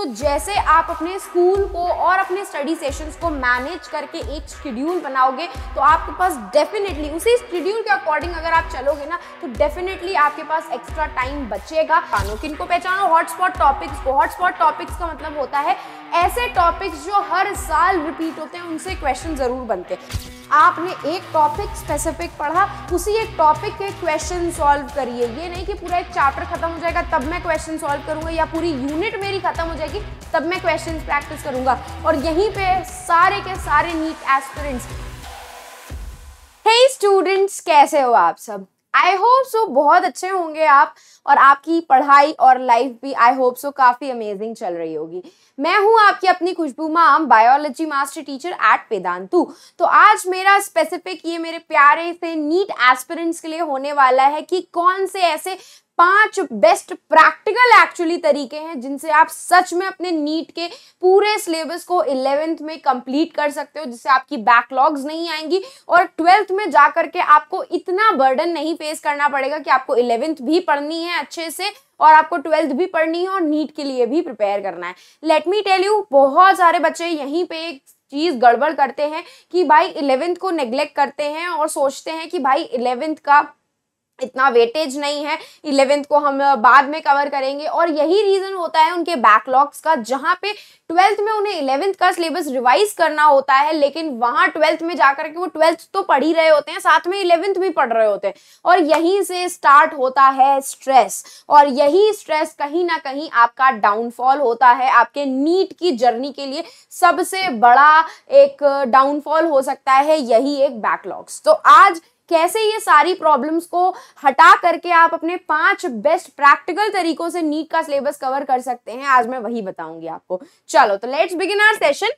तो जैसे आप अपने स्कूल को और अपने स्टडी सेशंस को मैनेज करके एक शेड्यूल बनाओगे तो आपके पास डेफिनेटली उसी शेड्यूल के अकॉर्डिंग अगर आप चलोगे ना तो डेफिनेटली आपके पास एक्स्ट्रा टाइम बचेगा कानों किन को पहचानो हॉटस्पॉट टॉपिक्स को हॉटस्पॉट टॉपिक्स का मतलब होता है ऐसे टॉपिक्स जो हर साल रिपीट होते हैं उनसे क्वेश्चन ज़रूर बनते हैं आपने एक टॉपिक स्पेसिफिक पढ़ा उसी एक टॉपिक के क्वेश्चन सॉल्व करिए ये नहीं कि पूरा एक चैप्टर खत्म हो जाएगा तब मैं क्वेश्चन सॉल्व करूंगा या पूरी यूनिट मेरी खत्म हो जाएगी तब मैं क्वेश्चन प्रैक्टिस करूंगा और यहीं पे सारे के सारे नीट एस्पिरेंट्स हे स्टूडेंट्स कैसे हो आप सब आई होप सो बहुत अच्छे होंगे आप और आपकी पढ़ाई और लाइफ भी आई होप सो काफ़ी अमेजिंग चल रही होगी मैं हूँ आपकी अपनी Khushboo ma'am biology master teacher at Vedantu तो आज मेरा स्पेसिफिक ये मेरे प्यारे से नीट एस्पिरेंट्स के लिए होने वाला है कि कौन से ऐसे पांच बेस्ट प्रैक्टिकल एक्चुअली तरीके हैं जिनसे आप सच में अपने नीट के पूरे सिलेबस को इलेवेंथ में कंप्लीट कर सकते हो जिससे आपकी बैकलॉग्स नहीं आएंगी और ट्वेल्थ में जा करके आपको इतना बर्डन नहीं फेस करना पड़ेगा कि आपको इलेवेंथ भी पढ़नी है अच्छे से और आपको ट्वेल्थ भी पढ़नी है और नीट के लिए भी प्रिपेयर करना है लेट मी टेल यू बहुत सारे बच्चे यहीं पे एक चीज़ गड़बड़ करते हैं कि भाई इलेवेंथ को नेग्लेक्ट करते हैं और सोचते हैं कि भाई इलेवेंथ का इतना वेटेज नहीं है इलेवेंथ को हम बाद में कवर करेंगे और यही रीज़न होता है उनके बैकलॉग्स का जहाँ पे ट्वेल्थ में उन्हें इलेवेंथ का सिलेबस रिवाइज करना होता है लेकिन वहाँ ट्वेल्थ में जाकर के वो ट्वेल्थ तो पढ़ ही रहे होते हैं साथ में इलेवेंथ भी पढ़ रहे होते हैं और यहीं से स्टार्ट होता है स्ट्रेस और यही स्ट्रेस कहीं ना कहीं आपका डाउनफॉल होता है आपके नीट की जर्नी के लिए सबसे बड़ा एक डाउनफॉल हो सकता है यही एक बैकलॉग्स तो आज कैसे ये सारी प्रॉब्लम्स को हटा करके आप अपने पांच बेस्ट प्रैक्टिकल तरीकों से नीट का सिलेबस कवर कर सकते हैं आज मैं वही बताऊंगी आपको चलो तो let's begin our session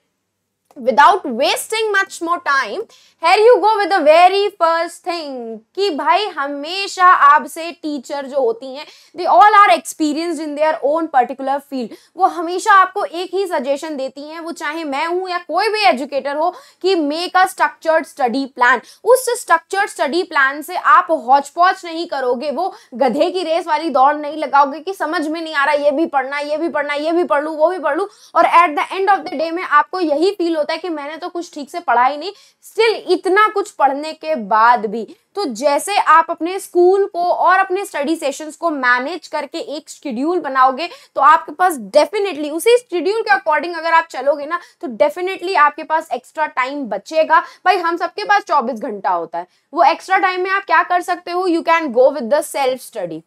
without wasting much more time here you go with the very first thing कि भाई हमेशा आपसे टीचर जो होती हैं they all are experience in their own particular field वो हमेशा आपको एक ही सजेशन देती हैं वो चाहे मैं हूँ या कोई भी एजुकेटर हो कि make a structured study plan उस स्ट्रक्चर्ड स्टडी प्लान से आप हौचपौच नहीं करोगे वो गधे की रेस वाली दौड़ नहीं लगाओगे कि समझ में नहीं आ रहा ये भी पढ़ना ये भी पढ़ना ये भी पढ़ लूँ वो भी पढ़ लूँ और at the end of the day में आपको यही फील होता है कि मैंने तो कुछ ठीक से पढ़ा ही नहीं स्टिल इतना कुछ पढ़ने के बाद भी तो जैसे आप अपने स्कूल को और अपने स्टडी सेशंस को मैनेज करके एक शेड्यूल बनाओगे तो आपके पास डेफिनेटली उसी शेड्यूल के अकॉर्डिंग अगर आप चलोगे ना तो डेफिनेटली आपके पास एक्स्ट्रा टाइम बचेगा भाई हम सबके पास 24 घंटा होता है वो एक्स्ट्रा टाइम में आप क्या कर सकते हो you can go with the self study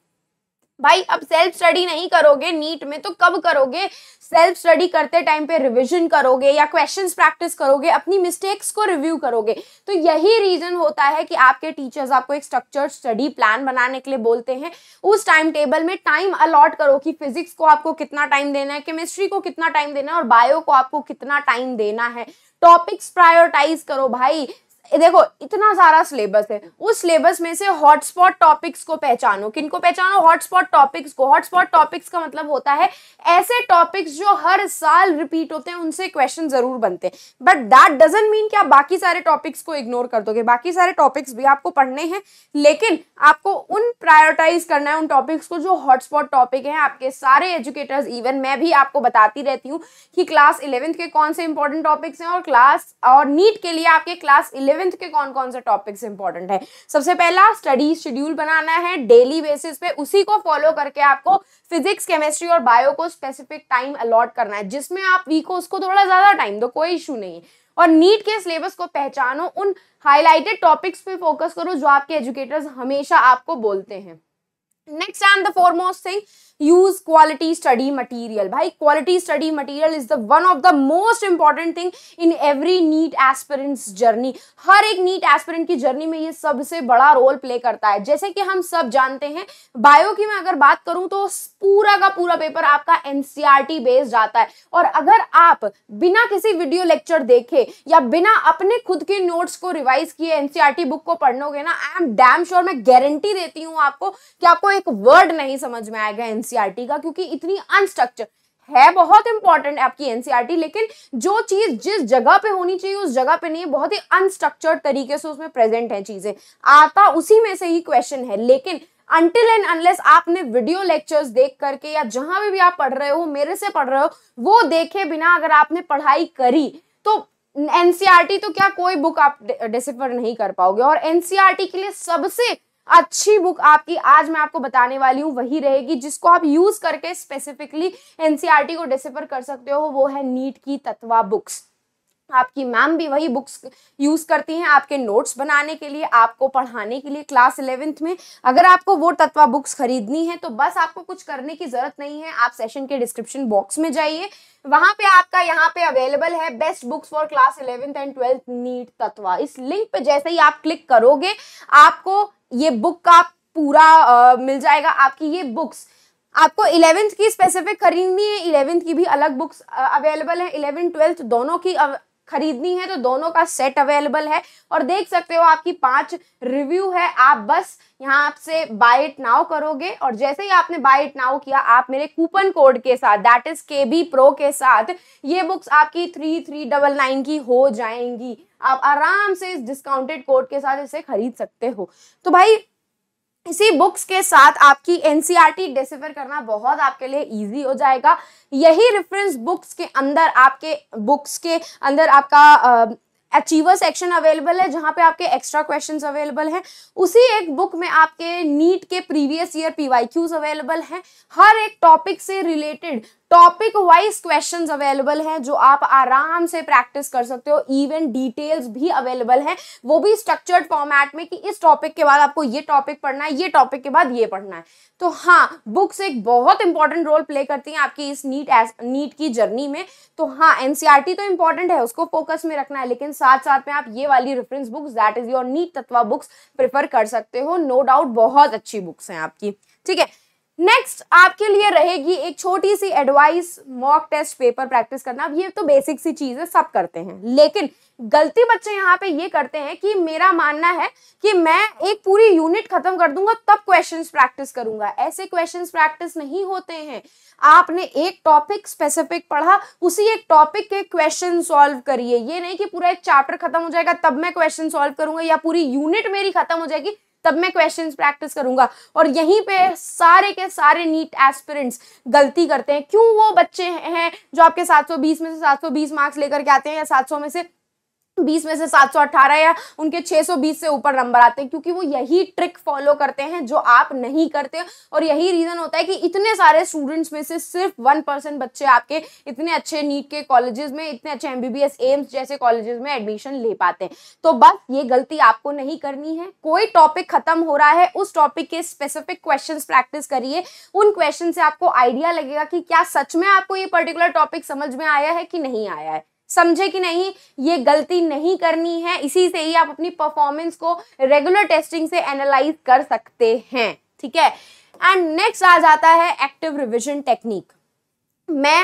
भाई अब सेल्फ स्टडी नहीं करोगे नीट में तो कब करोगे सेल्फ स्टडी करते टाइम पे रिवीजन करोगे या क्वेश्चंस प्रैक्टिस करोगे अपनी मिस्टेक्स को रिव्यू करोगे तो यही रीजन होता है कि आपके टीचर्स आपको एक स्ट्रक्चर्ड स्टडी प्लान बनाने के लिए बोलते हैं उस टाइम टेबल में टाइम अलॉट करो कि फिजिक्स को आपको कितना टाइम देना है केमिस्ट्री को कितना टाइम देना है और बायो को आपको कितना टाइम देना है टॉपिक्स प्रायोरिटाइज करो भाई देखो इतना सारा सिलेबस है उस सिलेबस में से हॉटस्पॉट टॉपिक्स को पहचानो किनको पहचानो हॉटस्पॉट टॉपिक्स को हॉटस्पॉट टॉपिक्स का मतलब होता है ऐसे टॉपिक्स जो हर साल रिपीट होते हैं उनसे क्वेश्चन जरूर बनते हैं बट दैट डजेंट मीन कि आप बाकी सारे टॉपिक्स को इग्नोर कर दोगे बाकी सारे टॉपिक्स भी आपको पढ़ने हैं लेकिन आपको उन प्रायोरिटाइज करना है उन टॉपिक्स को जो हॉटस्पॉट टॉपिक हैं आपके सारे एजुकेटर्स इवन मैं भी आपको बताती रहती हूँ कि क्लास इलेवेंथ के कौन से इंपॉर्टेंट टॉपिक्स हैं और क्लास और नीट के लिए आपके क्लास इलेवन इलेवेंथ के कौन कौन से टॉपिक्स इंपॉर्टेंट है सबसे पहला स्टडी शेड्यूल बनाना है डेली बेसिस पे उसी को फॉलो करके आपको फिजिक्स केमिस्ट्री और बायो को स्पेसिफिक टाइम अलॉट करना है जिसमें आप वीक हो उसको थोड़ा ज़्यादा टाइम दो कोई इशू नहीं है और नीट के सिलेबस को पहचानो उन हाईलाइटेड टॉपिक्स पे फोकस करो जो आपके एजुकेटर्स हमेशा आपको बोलते हैं next and the foremost thing use quality study material भाई quality study material is the one of the most important thing in every NEET aspirants journey हर एक नीट एस्पिरेंट की जर्नी में ये सबसे बड़ा रोल प्ले करता है जैसे कि हम सब जानते हैं बायो की मैं अगर बात करूं तो पूरा का पूरा पेपर आपका एनसीआरटी बेस्ड आता है और अगर आप बिना किसी वीडियो लेक्चर देखे या बिना अपने खुद के नोट्स को रिवाइज किए टी बुक e को पढ़ोगे ना आई एम डैम श्योर मैं गारंटी देती हूँ आपको कि आपको एक वर्ड नहीं समझ में आएगा एनसीईआरटी का क्योंकि इतनी अनस्ट्रक्चर है बहुत इंपॉर्टेंट आपकी एनसीईआरटी लेकिन जो चीज जिस जगह पे होनी चाहिए उस जगह पे नहीं है बहुत ही अनस्ट्रक्चर्ड तरीके से उसमें प्रेजेंट है चीजें आता उसी में से ही क्वेश्चन है लेकिन अनटिल एंड अनलेस आपने वीडियो लेक्चर्स देख करके या जहां भी, भी आप पढ़ रहे हो मेरे से पढ़ रहे हो वो देखे बिना अगर आपने पढ़ाई करी तो एनसीआरटी तो क्या कोई बुक आप डिसिफर नहीं कर पाओगे और एनसीआरटी के लिए सबसे अच्छी बुक आपकी आज मैं आपको बताने वाली हूँ वही रहेगी जिसको आप यूज करके स्पेसिफिकली एनसीईआरटी e को डिसिफर कर सकते हो वो है नीट की तत्वा बुक्स आपकी मैम भी वही बुक्स यूज करती हैं आपके नोट्स बनाने के लिए आपको पढ़ाने के लिए क्लास इलेवेंथ में अगर आपको वो तत्वा बुक्स खरीदनी है तो बस आपको कुछ करने की जरूरत नहीं है आप सेशन के डिस्क्रिप्शन बॉक्स में जाइए वहां पे आपका यहाँ पे अवेलेबल है best books for class eleventh and twelfth NEET Tatva इस लिंक पे जैसे ही आप क्लिक करोगे आपको ये बुक का पूरा आ, मिल जाएगा आपकी ये बुक्स आपको इलेवेंथ की स्पेसिफिक खरीदनी है इलेवेंथ की भी अलग बुक्स अवेलेबल है इलेवेंथ ट्वेल्थ दोनों की खरीदनी है तो दोनों का सेट अवेलेबल है और देख सकते हो आपकी पांच रिव्यू है आप बस यहाँ आपसे बाय इट नाउ करोगे और जैसे ही आपने बाय इट नाउ किया आप मेरे कूपन कोड के साथ that is K B pro के साथ ये बुक्स आपकी थ्री थ्री डबल नाइन की हो जाएंगी आप आराम से इस डिस्काउंटेड कोड के साथ इसे खरीद सकते हो तो भाई इसी बुक्स के साथ आपकी एनसीईआरटी डिसिफर e करना बहुत आपके लिए इजी हो जाएगा यही रेफरेंस बुक्स के अंदर आपके बुक्स के अंदर आपका आ, अचीवर सेक्शन अवेलेबल है जहां पे आपके एक्स्ट्रा क्वेश्चंस अवेलेबल हैं उसी एक बुक में आपके नीट के प्रीवियस ईयर पीवाईक्यूज अवेलेबल हैं हर एक टॉपिक से related topic wise question available हैं जो आप आराम से प्रैक्टिस कर सकते हो इवन डिटेल्स भी अवेलेबल हैं वो भी स्ट्रक्चर्ड फॉर्मेट में कि इस टॉपिक के बाद आपको ये टॉपिक पढ़ना है ये टॉपिक के बाद ये पढ़ना है तो हाँ बुक्स एक बहुत इंपॉर्टेंट रोल प्ले करती हैं आपकी इस नीट एस नीट की जर्नी में तो हाँ एनसीआरटी e तो इंपॉर्टेंट है उसको फोकस में रखना है लेकिन साथ साथ में आप ये वाली reference books that is your NEET Tattva books prefer कर सकते हो नो no डाउट बहुत अच्छी बुक्स हैं आपकी ठीक है नेक्स्ट आपके लिए रहेगी एक छोटी सी advice mock test paper practice करना अब ये तो बेसिक सी चीज है सब करते हैं लेकिन गलती बच्चे यहाँ पे ये करते हैं कि मेरा मानना है कि मैं एक पूरी यूनिट खत्म कर दूंगा तब क्वेश्चंस प्रैक्टिस करूंगा ऐसे क्वेश्चंस प्रैक्टिस नहीं होते हैं आपने एक टॉपिक स्पेसिफिक पढ़ा उसी एक टॉपिक के क्वेश्चन सॉल्व करिए ये नहीं कि पूरा एक चैप्टर खत्म हो जाएगा तब मैं क्वेश्चन सॉल्व करूंगा या पूरी यूनिट मेरी खत्म हो जाएगी तब मैं क्वेश्चन प्रैक्टिस करूंगा और यहीं पे सारे के सारे नीट एस्पिरेंट्स गलती करते हैं क्यों वो बच्चे हैं जो आपके 720 में से 720 मार्क्स लेकर के आते हैं या 700 में से बीस में से सात सौ अट्ठारह या उनके छः सौ बीस से ऊपर नंबर आते हैं क्योंकि वो यही ट्रिक फॉलो करते हैं जो आप नहीं करते और यही रीज़न होता है कि इतने सारे स्टूडेंट्स में से सिर्फ वन परसेंट बच्चे आपके इतने अच्छे नीट के कॉलेजेस में इतने अच्छे एम बी एम्स जैसे कॉलेजेस में एडमिशन ले पाते हैं तो बस ये गलती आपको नहीं करनी है कोई टॉपिक खत्म हो रहा है उस टॉपिक के स्पेसिफिक क्वेश्चन प्रैक्टिस करिए उन क्वेश्चन से आपको आइडिया लगेगा कि क्या सच में आपको ये पर्टिकुलर टॉपिक समझ में आया है कि नहीं आया है समझे कि नहीं ये गलती नहीं करनी है इसी से ही आप अपनी परफॉर्मेंस को रेगुलर टेस्टिंग से एनालाइज कर सकते हैं ठीक है एंड नेक्स्ट आ जाता है एक्टिव रिविजन टेक्निक मैं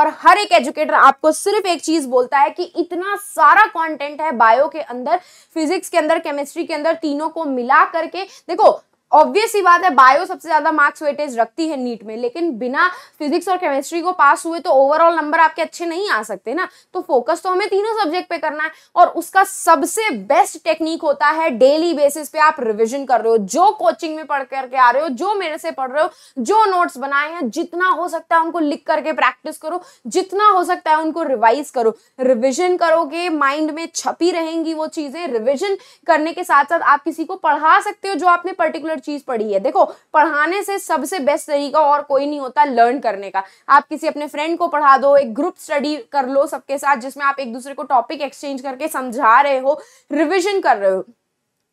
और हर एक एजुकेटर आपको सिर्फ एक चीज बोलता है कि इतना सारा कंटेंट है बायो के अंदर फिजिक्स के अंदर केमिस्ट्री के अंदर तीनों को मिला करके देखो ऑब्वियस ही बात है बायो सबसे ज्यादा मार्क्स वेटेज रखती है नीट में लेकिन बिना फिजिक्स और केमिस्ट्री को पास हुए तो ओवरऑल नंबर आपके अच्छे नहीं आ सकते ना तो फोकस तो हमें तीनों सब्जेक्ट पे करना है और उसका सबसे बेस्ट टेक्निक होता है डेली बेसिस पे आप रिविजन कर रहे हो जो कोचिंग में पढ़ करके आ रहे हो जो मेरे से पढ़ रहे हो जो नोट्स बनाए हैं जितना हो सकता है उनको लिख करके प्रैक्टिस करो जितना हो सकता है उनको रिवाइज करो रिविजन करोगे माइंड में छपी रहेंगी वो चीजें रिविजन करने के साथ साथ आप किसी को पढ़ा सकते हो जो आपने पर्टिकुलर चीज पढ़ी है देखो पढ़ाने से सबसे बेस्ट तरीका और कोई नहीं होता लर्न करने का आप किसी अपने फ्रेंड को पढ़ा दो एक ग्रुप स्टडी कर लो सबके साथ जिसमें आप एक दूसरे को टॉपिक एक्सचेंज करके समझा रहे हो रिविजन कर रहे हो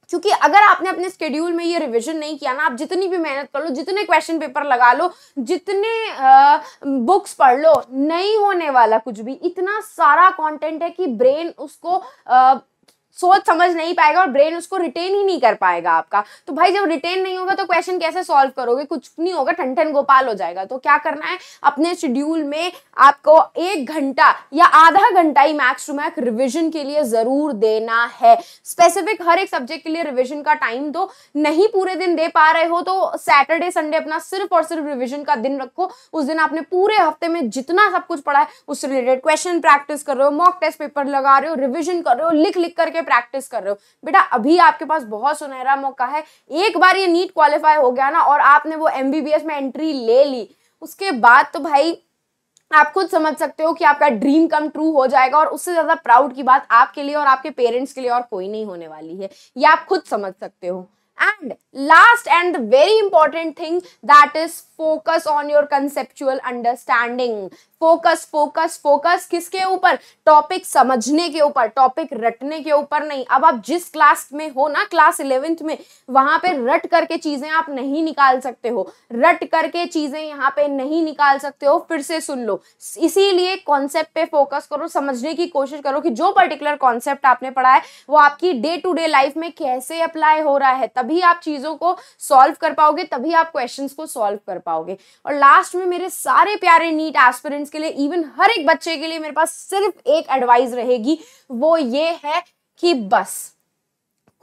क्योंकि अगर आपने अपने स्केड्यूल में ये रिवीजन नहीं किया ना आप जितनी भी मेहनत कर लो जितने क्वेश्चन पेपर लगा लो जितने आ, बुक्स पढ़ लो नहीं होने वाला कुछ भी इतना सारा कंटेंट है कि ब्रेन उसको आ, सोच समझ नहीं पाएगा और ब्रेन उसको रिटेन ही नहीं कर पाएगा आपका तो भाई जब रिटेन नहीं होगा तो क्वेश्चन कैसे सॉल्व करोगे कुछ नहीं होगा ठंड गोपाल हो जाएगा तो क्या करना है अपने शेड्यूल में आपको एक घंटा या आधा घंटा ही मैक्स टू मैक्स रिविजन के लिए जरूर देना है स्पेसिफिक हर एक सब्जेक्ट के लिए रिविजन का टाइम दो नहीं पूरे दिन दे पा रहे हो तो सैटरडे संडे अपना सिर्फ और सिर्फ रिविजन का दिन रखो उस दिन आपने पूरे हफ्ते में जितना सब कुछ पढ़ा है उससे रिलेटेड क्वेश्चन प्रैक्टिस कर रहे हो मॉक टेस्ट पेपर लगा रहे हो रिविजन कर रहे हो लिख लिख करके प्रैक्टिस कर रहे हो बेटा अभी आपके पास बहुत सुनहरा मौका है एक बार ये नीट क्वालिफाई हो गया ना और आपने वो एम में एंट्री ले ली उसके बाद तो भाई आप खुद समझ सकते हो कि आपका ड्रीम कम ट्रू हो जाएगा और उससे ज़्यादा प्राउड की बात आपके लिए और आपके पेरेंट्स के लिए और कोई नहीं होने वाली है ये आप खुद समझ सकते हो and last and the very important thing that is focus on your conceptual understanding focus focus focus किसके ऊपर टॉपिक समझने के ऊपर टॉपिक रटने के ऊपर नहीं अब आप जिस क्लास में हो ना क्लास इलेवेंथ में वहां पे रट करके चीजें आप नहीं निकाल सकते हो रट करके चीजें यहाँ पे नहीं निकाल सकते हो फिर से सुन लो इसीलिए कॉन्सेप्ट पे फोकस करो समझने की कोशिश करो कि जो पर्टिकुलर कॉन्सेप्ट आपने पढ़ा है वो आपकी डे टू डे लाइफ में कैसे अप्लाई हो रहा है तब तभी आप चीज़ों को सॉल्व कर पाओगे तभी आप क्वेश्चंस को सॉल्व कर पाओगे और लास्ट में मेरे सारे प्यारे नीट एस्पिरेंट्स के लिए इवन हर एक बच्चे के लिए मेरे पास सिर्फ एक एडवाइस रहेगी वो ये है कि बस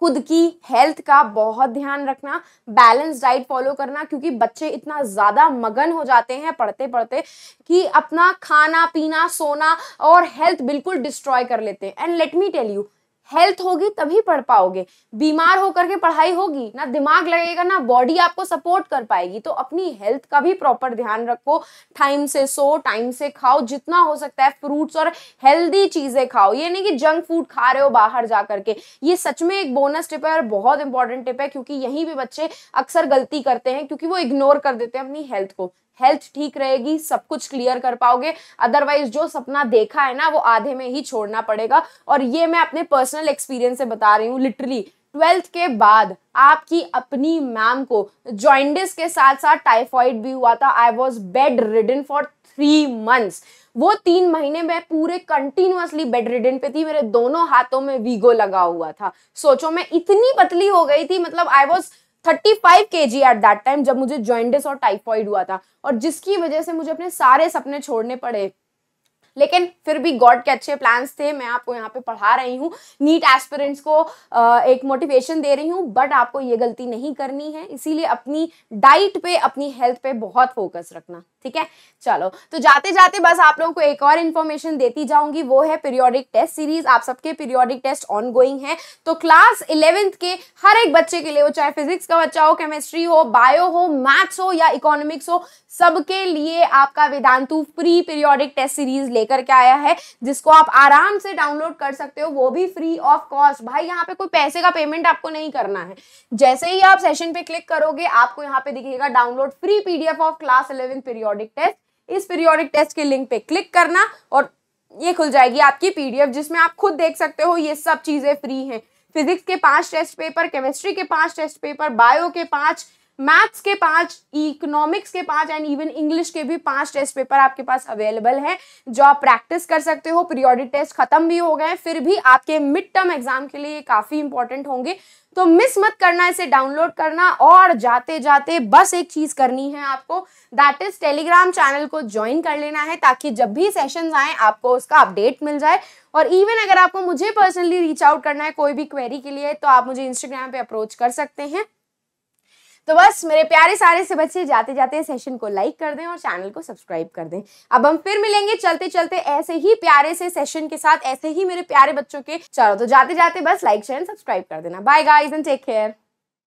खुद की हेल्थ का बहुत ध्यान रखना बैलेंस डाइट फॉलो करना क्योंकि बच्चे इतना ज़्यादा मगन हो जाते हैं पढ़ते पढ़ते कि अपना खाना पीना सोना और हेल्थ बिल्कुल डिस्ट्रॉय कर लेते हैं and let me tell you health होगी तभी पढ़ पाओगे बीमार होकर के पढ़ाई होगी ना दिमाग लगेगा ना बॉडी आपको सपोर्ट कर पाएगी तो अपनी हेल्थ का भी प्रॉपर ध्यान रखो टाइम से सो टाइम से खाओ जितना हो सकता है फ्रूट्स और हेल्दी चीजें खाओ ये नहीं कि जंक फूड खा रहे हो बाहर जा करके ये सच में एक बोनस टिप है और बहुत इंपॉर्टेंट टिप है क्योंकि यहीं भी बच्चे अक्सर गलती करते हैं क्योंकि वो इग्नोर कर देते हैं अपनी हेल्थ को हेल्थ ठीक रहेगी सब कुछ क्लियर कर पाओगे अदरवाइज जो सपना देखा है ना वो आधे में ही छोड़ना पड़ेगा और ये मैं अपने पर्सनल एक्सपीरियंस से बता रही हूँ लिटरली ट्वेल्थ के बाद आपकी अपनी मैम को जॉइंडिस के साथ साथ टाइफॉइड भी हुआ था I was bedridden for three months वो तीन महीने में पूरे कंटिन्यूसली बेड रिडन पे थी मेरे दोनों हाथों में वीगो लगा हुआ था सोचो मैं इतनी पतली हो गई थी मतलब आई वॉज थर्टी फाइव के जी एट दैट टाइम जब मुझे जॉइंडिस और टाइफॉइड हुआ था और जिसकी वजह से मुझे अपने सारे सपने छोड़ने पड़े लेकिन फिर भी गॉड के अच्छे प्लान्स थे मैं आपको यहाँ पे पढ़ा रही हूँ नीट एस्पिरेंट्स को एक मोटिवेशन दे रही हूँ बट आपको ये गलती नहीं करनी है इसीलिए अपनी डाइट पे अपनी हेल्थ पे बहुत फोकस रखना ठीक है चलो तो जाते जाते बस आप लोगों को एक और इन्फॉर्मेशन देती जाऊंगी वो है पीरियोडिक टेस्ट सीरीज आप सबके पीरियोडिक टेस्ट गोइंग है तो क्लास इलेवेंथ के हर एक बच्चे के लिए वो चाहे फिजिक्स का बच्चा हो केमिस्ट्री हो बायो हो मैथ्स हो या इकोनॉमिक्स हो सबके लिए आपका Vedantu free periodic test series लेकर के आया है जिसको आप आराम से डाउनलोड कर सकते हो वो भी फ्री ऑफ कॉस्ट भाई यहाँ पे कोई पैसे का पेमेंट आपको नहीं करना है जैसे ही आप सेशन पे क्लिक करोगे आपको यहाँ पे दिखेगा download free PDF of class eleven period periodic test इस पीरियोडिक टेस्ट के लिंक पे क्लिक करना और ये खुल जाएगी आपकी पीडीएफ जिसमें आप खुद देख सकते हो ये सब चीज़ें फ्री हैं फिजिक्स के पांच टेस्ट पेपर केमिस्ट्री के पांच टेस्ट पेपर बायो के पांच मैथ्स के पांच इकोनॉमिक्स के पांच एंड इवन इंग्लिश के भी पांच टेस्ट पेपर आपके पास अवेलेबल हैं जो आप प्रैक्टिस कर सकते हो पीरियोडिक टेस्ट खत्म भी हो गए फिर भी आपके मिड टर्म एग्जाम के लिए ये काफ़ी इंपॉर्टेंट होंगे तो मिस मत करना इसे डाउनलोड करना और जाते जाते बस एक चीज करनी है आपको दैट इज टेलीग्राम चैनल को ज्वाइन कर लेना है ताकि जब भी सेशन आए आपको उसका अपडेट मिल जाए और इवन अगर आपको मुझे पर्सनली रीच आउट करना है कोई भी क्वेरी के लिए तो आप मुझे इंस्टाग्राम पे अप्रोच कर सकते हैं तो बस मेरे प्यारे सारे से बच्चे जाते जाते सेशन को लाइक कर दें और चैनल को सब्सक्राइब कर दें अब हम फिर मिलेंगे चलते चलते ऐसे ही प्यारे से सेशन के साथ ऐसे ही मेरे प्यारे बच्चों के चलो तो जाते जाते बस लाइक शेयर सब्सक्राइब कर देना bye guys and take care